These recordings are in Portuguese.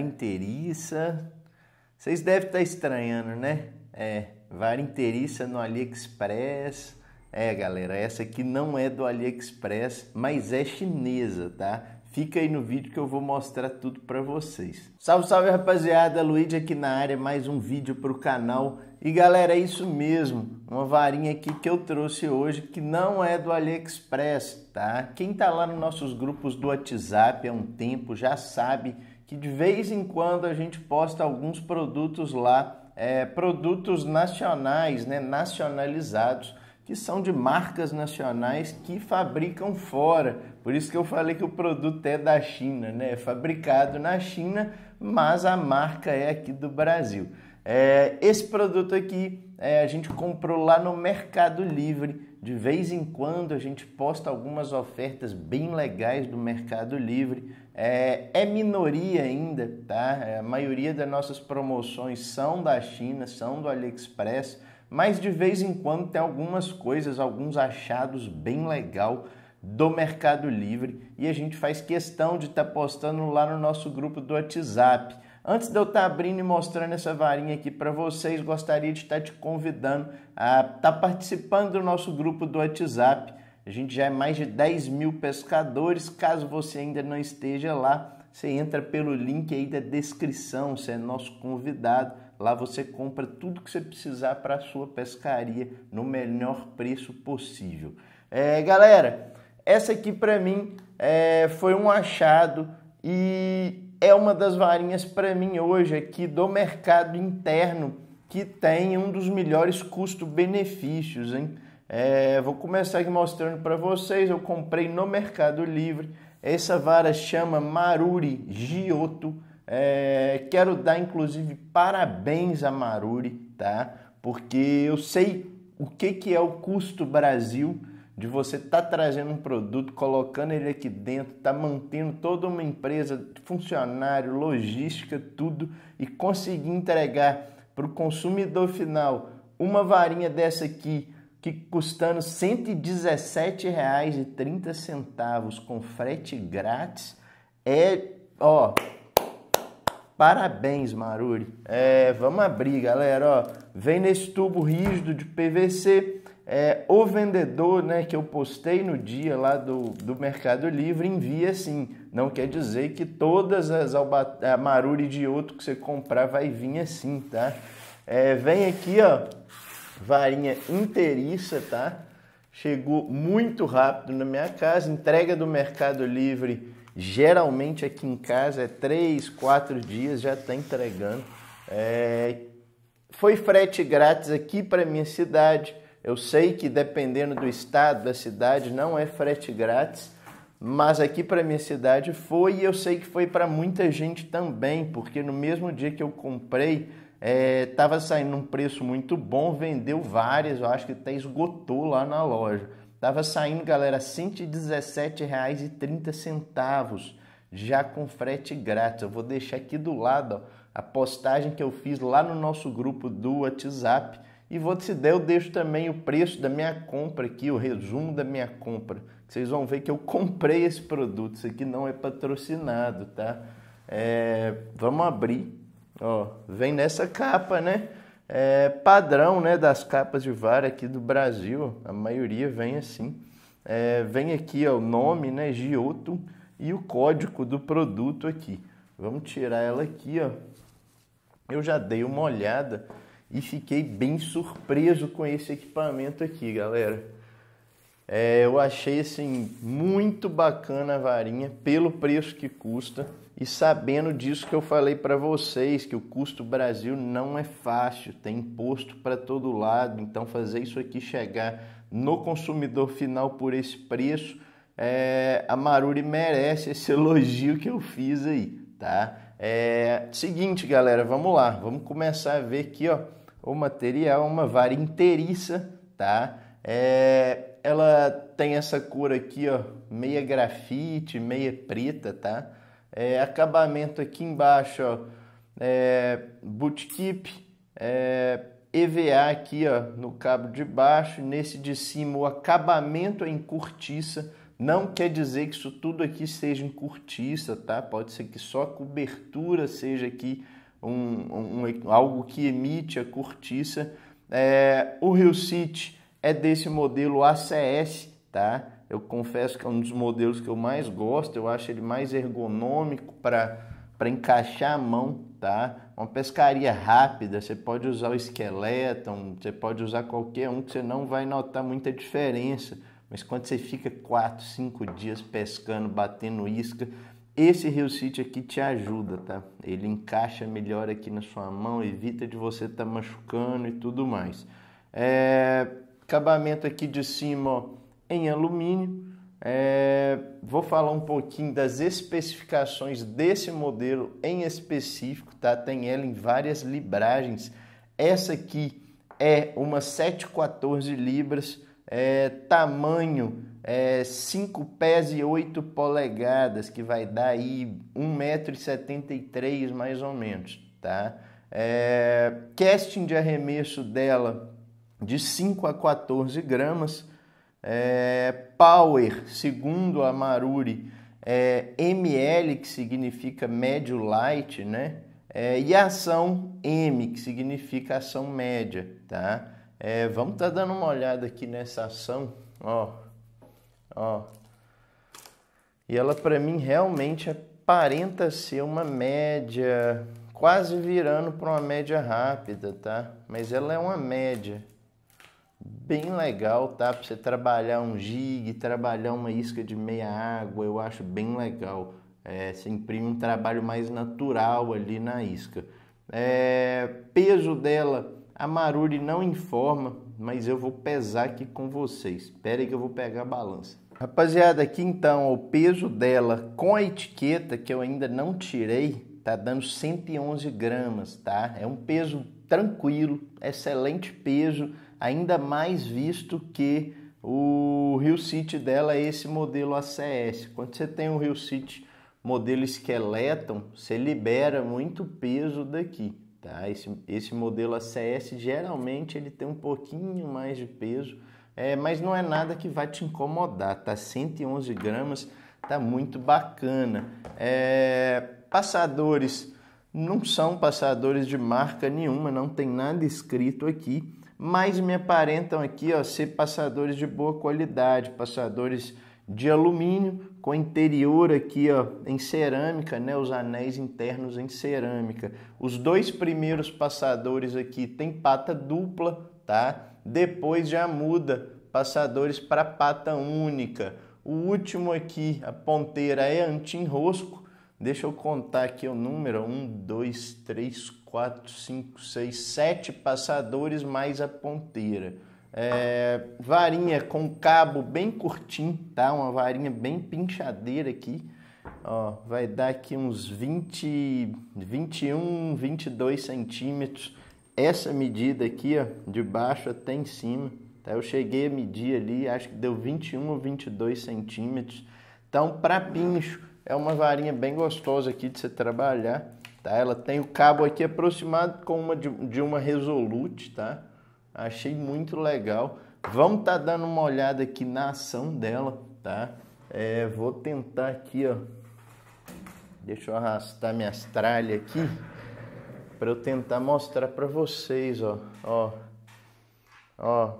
inteiriça. Vocês devem estar estranhando, né? É, inteiriça no AliExpress. É, galera, essa aqui não é do AliExpress, mas é chinesa, tá? Fica aí no vídeo que eu vou mostrar tudo para vocês. Salve, salve, rapaziada! Luigi aqui na área, mais um vídeo para o canal. E galera, é isso mesmo, uma varinha aqui que eu trouxe hoje que não é do AliExpress, tá? Quem tá lá nos nossos grupos do WhatsApp há um tempo já sabe que de vez em quando a gente posta alguns produtos lá, é, produtos nacionais, né, nacionalizados, que são de marcas nacionais que fabricam fora. Por isso que eu falei que o produto é da China, né? É fabricado na China, mas a marca é aqui do Brasil. É, esse produto aqui é, a gente comprou lá no Mercado Livre. De vez em quando a gente posta algumas ofertas bem legais do Mercado Livre é, é minoria ainda, tá? É, a maioria das nossas promoções são da China, são do AliExpress, mas de vez em quando tem algumas coisas, alguns achados bem legal do Mercado Livre e a gente faz questão de estar tá postando lá no nosso grupo do WhatsApp. Antes de eu estar tá abrindo e mostrando essa varinha aqui para vocês, gostaria de estar tá te convidando a estar tá participando do nosso grupo do WhatsApp. A gente já é mais de 10 mil pescadores. Caso você ainda não esteja lá, você entra pelo link aí da descrição, você é nosso convidado. Lá você compra tudo que você precisar para a sua pescaria no melhor preço possível. É, galera, essa aqui para mim é, foi um achado e é uma das varinhas para mim hoje aqui do mercado interno que tem um dos melhores custo-benefícios, hein? É, vou começar aqui mostrando para vocês. Eu comprei no Mercado Livre. Essa vara chama Maruri Giotto. É, quero dar inclusive parabéns a Maruri, tá? Porque eu sei o que, que é o custo Brasil de você estar tá trazendo um produto, colocando ele aqui dentro, tá mantendo toda uma empresa, funcionário, logística, tudo e conseguir entregar para o consumidor final uma varinha dessa aqui que custando R$ 117,30 com frete grátis é, ó, parabéns, Maruri. É, vamos abrir, galera, ó. Vem nesse tubo rígido de PVC. É, o vendedor né, que eu postei no dia lá do, do Mercado Livre envia assim Não quer dizer que todas as albat a maruri de outro que você comprar vai vir assim, tá? É, vem aqui, ó varinha inteiriça, tá? Chegou muito rápido na minha casa, entrega do Mercado Livre, geralmente aqui em casa é 3, 4 dias, já está entregando. É... Foi frete grátis aqui para minha cidade. Eu sei que dependendo do estado, da cidade, não é frete grátis, mas aqui para minha cidade foi e eu sei que foi para muita gente também, porque no mesmo dia que eu comprei, estava é, saindo um preço muito bom, vendeu várias, eu acho que até esgotou lá na loja. Tava saindo, galera, R$ 117,30 já com frete grátis. Eu vou deixar aqui do lado ó, a postagem que eu fiz lá no nosso grupo do WhatsApp. E vou se der, eu deixo também o preço da minha compra aqui, o resumo da minha compra. Vocês vão ver que eu comprei esse produto. Isso aqui não é patrocinado, tá? É, vamos abrir Ó, vem nessa capa, né? É padrão, né, das capas de vara aqui do Brasil, a maioria vem assim. É, vem aqui ó, o nome, né, Giotto, e o código do produto aqui. Vamos tirar ela aqui, ó. Eu já dei uma olhada e fiquei bem surpreso com esse equipamento aqui, galera. É, eu achei assim muito bacana a varinha pelo preço que custa e sabendo disso que eu falei para vocês que o custo Brasil não é fácil, tem imposto para todo lado, então fazer isso aqui chegar no consumidor final por esse preço, é, a Maruri merece esse elogio que eu fiz aí, tá? É, seguinte, galera, vamos lá, vamos começar a ver aqui, ó, o material, uma vara inteiriça, tá? É, ela tem essa cor aqui, ó, meia grafite, meia preta, tá? É, acabamento aqui embaixo, ó, é, bootkeep, é, EVA aqui, ó, no cabo de baixo, nesse de cima o acabamento é em cortiça, não quer dizer que isso tudo aqui seja em cortiça, tá? Pode ser que só a cobertura seja aqui um, um, um algo que emite a cortiça. É, o Rio City é desse modelo ACS, tá? Eu confesso que é um dos modelos que eu mais gosto, eu acho ele mais ergonômico para encaixar a mão, tá? Uma pescaria rápida, você pode usar o esqueleto, você pode usar qualquer um que você não vai notar muita diferença. Mas quando você fica 4, 5 dias pescando, batendo isca, esse Rio City aqui te ajuda, tá? Ele encaixa melhor aqui na sua mão, evita de você estar tá machucando e tudo mais. É... Acabamento aqui de cima em alumínio. É, vou falar um pouquinho das especificações desse modelo em específico, tá? Tem ela em várias libragens. Essa aqui é uma 714 libras, é, tamanho é, 5 pés e 8 polegadas, que vai dar aí 1,73m mais ou menos, tá? É, casting de arremesso dela de 5 a 14 gramas. É, power, segundo a Maruri, é, ML, que significa médio light, né? É, e ação M, que significa ação média, tá? É, vamos estar tá dando uma olhada aqui nessa ação, ó, ó. E ela para mim realmente aparenta ser uma média, quase virando para uma média rápida, tá? Mas ela é uma média bem legal, tá? Para você trabalhar um gig, trabalhar uma isca de meia água, eu acho bem legal. É, você imprime um trabalho mais natural ali na isca. É, peso dela, a Maruri não informa, mas eu vou pesar aqui com vocês. Espera aí que eu vou pegar a balança. Rapaziada, aqui então o peso dela com a etiqueta que eu ainda não tirei, tá dando 111 gramas, tá? É um peso tranquilo, excelente peso ainda mais visto que o Rio City dela é esse modelo ACS. Quando você tem o Rio City modelo esqueleton, você libera muito peso daqui. Tá? Esse, esse modelo ACS geralmente ele tem um pouquinho mais de peso, é, mas não é nada que vai te incomodar. Tá 111 gramas, tá muito bacana. É, passadores não são passadores de marca nenhuma, não tem nada escrito aqui mas me aparentam aqui ó, ser passadores de boa qualidade, passadores de alumínio com interior aqui ó, em cerâmica, né, os anéis internos em cerâmica. Os dois primeiros passadores aqui têm pata dupla, tá? Depois já muda passadores para pata única. O último aqui, a ponteira é anti-enrosco. Deixa eu contar aqui o número: 1, 2, 3, quatro, cinco, seis, sete passadores mais a ponteira. É, varinha com cabo bem curtinho, tá? Uma varinha bem pinchadeira aqui. Ó, vai dar aqui uns 20, 21, 22 centímetros. Essa medida aqui, ó, de baixo até em cima. Tá? Eu cheguei a medir ali, acho que deu 21 ou 22 centímetros. Então, para pincho, é uma varinha bem gostosa aqui de você trabalhar. Tá? Ela tem o cabo aqui aproximado com uma de, de uma Resolute, tá? Achei muito legal. Vamos estar tá dando uma olhada aqui na ação dela, tá? É, vou tentar aqui, ó. Deixa eu arrastar minhas tralhas aqui para eu tentar mostrar para vocês, ó. Ó. Ó.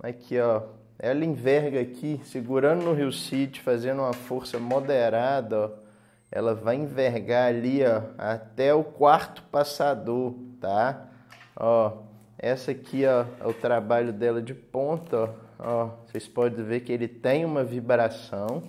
Aqui, ó. Ela enverga aqui, segurando no Rio City, fazendo uma força moderada, ó ela vai envergar ali, ó, até o quarto passador, tá? Ó, essa aqui, ó, é o trabalho dela de ponta, ó. ó. Vocês podem ver que ele tem uma vibração,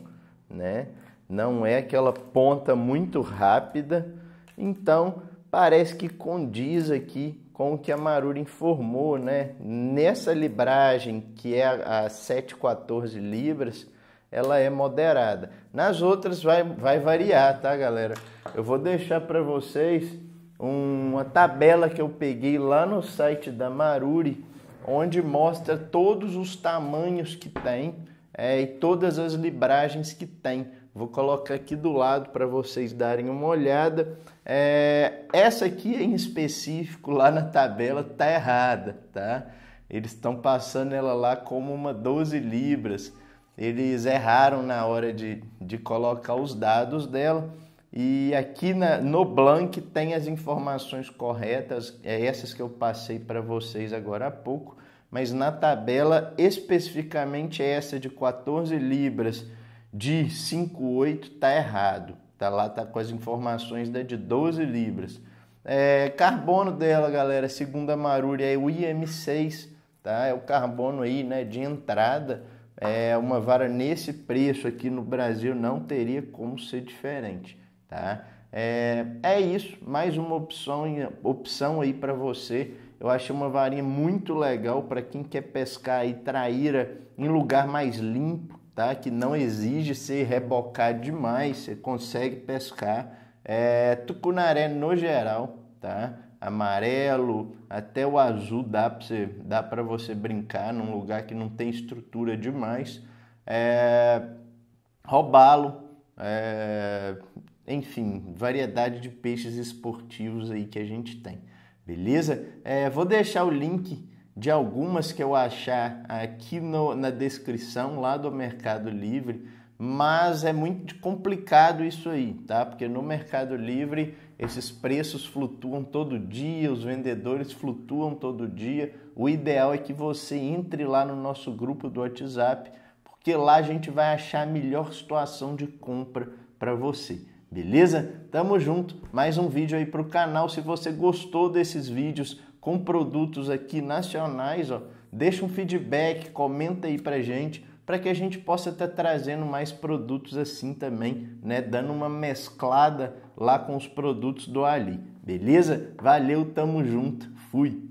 né? Não é aquela ponta muito rápida. Então, parece que condiz aqui com o que a Marura informou, né? Nessa libragem, que é a 714 libras, ela é moderada. Nas outras vai, vai variar, tá, galera? Eu vou deixar para vocês uma tabela que eu peguei lá no site da Maruri, onde mostra todos os tamanhos que tem é, e todas as libragens que tem. Vou colocar aqui do lado para vocês darem uma olhada. É, essa aqui em específico, lá na tabela, tá errada, tá? Eles estão passando ela lá como uma 12 libras eles erraram na hora de, de colocar os dados dela. E aqui na, no Blank tem as informações corretas, é essas que eu passei para vocês agora há pouco, mas na tabela especificamente é essa de 14 libras de 58 tá errado. Tá lá tá com as informações da de 12 libras. É, carbono dela, galera, segundo a Maruri é o IM6, tá? É o carbono aí, né, de entrada é, uma vara nesse preço aqui no Brasil não teria como ser diferente, tá? É, é isso, mais uma opção, opção aí para você. Eu acho uma varinha muito legal para quem quer pescar e traíra em lugar mais limpo, tá? Que não exige ser rebocado demais, você consegue pescar. É, tucunaré no geral, tá? amarelo, até o azul dá para você, você brincar num lugar que não tem estrutura demais, é, lo é, enfim, variedade de peixes esportivos aí que a gente tem, beleza? É, vou deixar o link de algumas que eu achar aqui no, na descrição lá do Mercado Livre, mas é muito complicado isso aí, tá? Porque no Mercado Livre esses preços flutuam todo dia, os vendedores flutuam todo dia. O ideal é que você entre lá no nosso grupo do WhatsApp, porque lá a gente vai achar a melhor situação de compra para você. Beleza? Tamo junto. Mais um vídeo aí para o canal. Se você gostou desses vídeos com produtos aqui nacionais, ó, deixa um feedback, comenta aí pra gente para que a gente possa estar tá trazendo mais produtos assim também, né? Dando uma mesclada lá com os produtos do Ali. Beleza? Valeu, tamo junto. Fui.